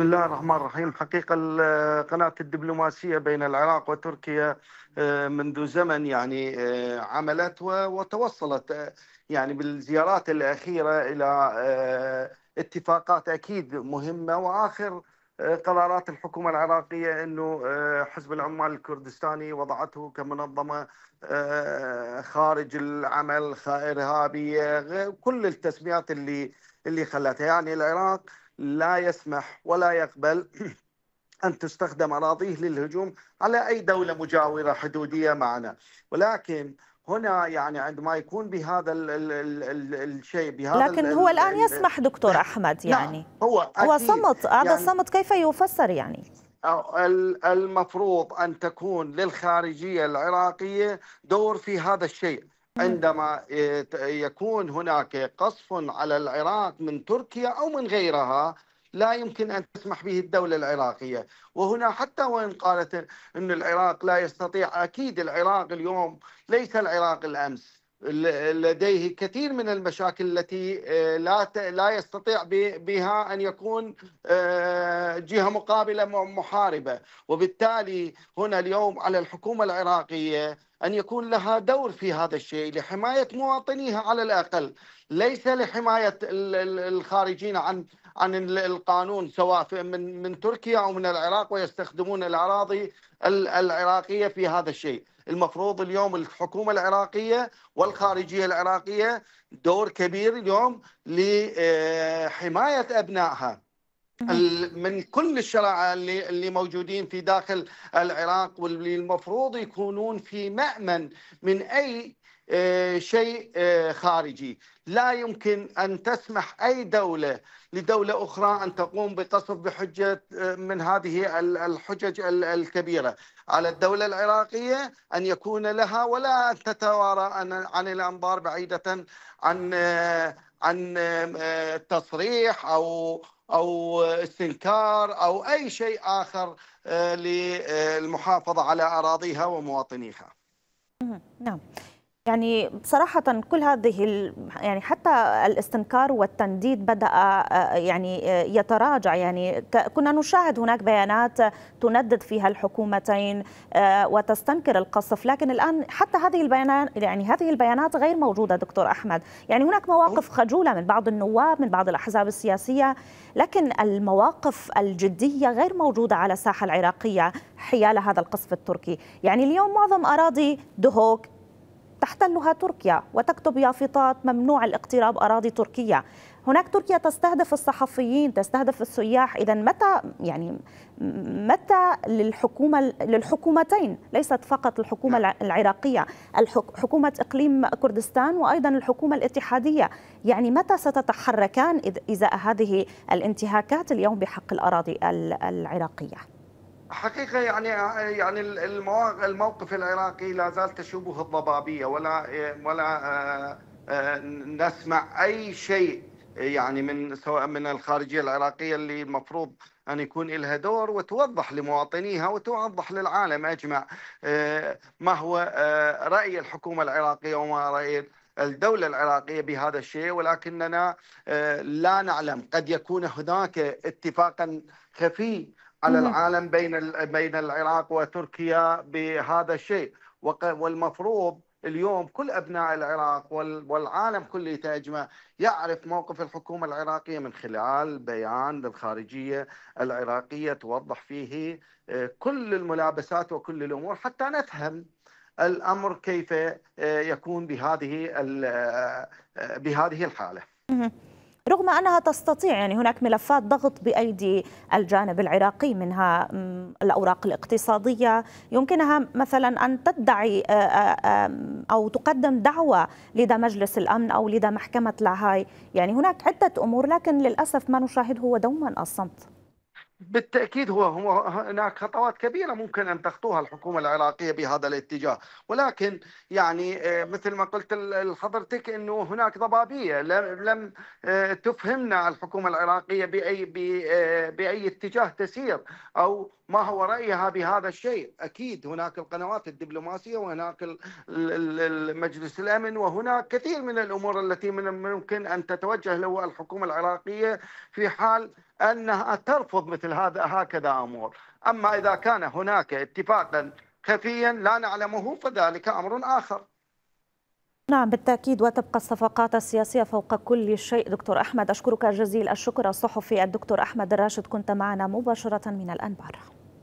بسم الله الرحمن الرحيم حقيقة قناة الدبلوماسية بين العراق وتركيا آه، منذ زمن يعني آه، عملت وتوصلت آه، يعني بالزيارات الأخيرة إلى اتفاقات أكيد مهمة وآخر قرارات الحكومة العراقية أنه حزب العمال الكردستاني وضعته كمنظمة خارج العمل إرهابية كل التسميات اللي اللي خلتها يعني العراق لا يسمح ولا يقبل أن تستخدم أراضيه للهجوم على أي دولة مجاورة حدودية معنا ولكن هنا يعني عندما يكون بهذا الـ الـ الـ الـ الشيء بهذا لكن هو الآن يسمح دكتور نعم. أحمد نعم. يعني هو, هو صمت هذا يعني الصمت كيف يفسر يعني المفروض أن تكون للخارجية العراقية دور في هذا الشيء عندما يكون هناك قصف على العراق من تركيا أو من غيرها لا يمكن أن تسمح به الدولة العراقية وهنا حتى وإن قالت أن العراق لا يستطيع أكيد العراق اليوم ليس العراق الأمس لديه كثير من المشاكل التي آه، لا لا يستطيع بها ان يكون آه، جهه مقابله محاربه، وبالتالي هنا اليوم على الحكومه العراقيه ان يكون لها دور في هذا الشيء لحمايه مواطنيها على الاقل، ليس لحمايه الخارجين عن عن القانون سواء من من تركيا او من العراق ويستخدمون الاراضي العراقيه في هذا الشيء، المفروض اليوم الحكومه العراقيه والخارجيه العراقيه دور كبير اليوم لحمايه آه، ابنائها. من كل الشرع اللي اللي موجودين في داخل العراق واللي المفروض يكونون في مأمن من اي آه، شيء آه، خارجي لا يمكن أن تسمح أي دولة لدولة أخرى أن تقوم بقصف بحجة آه، من هذه الحجج الكبيرة على الدولة العراقية أن يكون لها ولا أن تتوارى عن الأنظار بعيدة عن عن تصريح أو أو استنكار أو أي شيء آخر آه، للمحافظة على أراضيها ومواطنيها نعم يعني بصراحة كل هذه يعني حتى الاستنكار والتنديد بدأ آه، يعني آه، يتراجع يعني كنا نشاهد هناك بيانات تندد فيها الحكومتين آه، وتستنكر القصف لكن الآن حتى هذه البيانات يعني هذه البيانات غير موجودة دكتور أحمد يعني هناك مواقف خجولة من بعض النواب من بعض الأحزاب السياسية لكن المواقف الجدية غير موجودة على الساحة العراقية حيال هذا القصف التركي يعني اليوم معظم أراضي دهوك تحتلها تركيا وتكتب يافطات ممنوع الاقتراب أراضي تركيا هناك تركيا تستهدف الصحفيين تستهدف السياح إذا متى يعني متى للحكومة للحكومتين ليست فقط الحكومة نعم. العراقية حكومة إقليم كردستان وأيضا الحكومة الاتحادية يعني متى ستتحركان إذا هذه الانتهاكات اليوم بحق الأراضي العراقية حقيقة يعني يعني الموقف العراقي لا زال تشوبه الضبابية ولا ولا آه، آه، نسمع أي شيء يعني من سواء من الخارجية العراقية اللي المفروض أن يكون لها دور وتوضح لمواطنيها وتوضح للعالم أجمع آه، ما هو رأي الحكومة العراقية وما رأي الدولة العراقية بهذا الشيء ولكننا لا نعلم قد يكون هناك اتفاقا خفي على العالم بين بين العراق وتركيا بهذا الشيء والمفروض اليوم كل ابناء العراق والعالم كله تجمع يعرف موقف الحكومه العراقيه من خلال بيان للخارجيه العراقيه توضح فيه آه، كل الملابسات وكل الامور حتى نفهم الامر كيف آه، يكون بهذه آه، بهذه الحاله. رغم أنها تستطيع يعني هناك ملفات ضغط بأيدي الجانب العراقي منها الأوراق الاقتصادية يمكنها مثلا أن تدعي آه، آه، أو تقدم دعوة لدى مجلس الأمن أو لدى محكمة لاهاي يعني هناك عدة أمور لكن للأسف ما نشاهده هو دوما الصمت بالتأكيد هو هناك خطوات كبيرة ممكن أن تخطوها الحكومة العراقية بهذا الاتجاه ولكن يعني آه، مثل ما قلت لحضرتك أنه هناك ضبابية لم آه، تفهمنا الحكومة العراقية بأي, آه، بأي اتجاه تسير أو ما هو رأيها بهذا الشيء أكيد هناك القنوات الدبلوماسية وهناك مجلس الأمن وهناك كثير من الأمور التي من الممكن أن تتوجه له الحكومة العراقية في حال أنها ترفض مثل هذا هكذا أمور أما إذا كان هناك اتفاقا خفيا لا نعلمه فذلك أمر آخر نعم بالتأكيد وتبقى الصفقات السياسية فوق كل شيء دكتور أحمد أشكرك جزيل الشكر الصحفي الدكتور أحمد الراشد كنت معنا مباشرة من الأنبار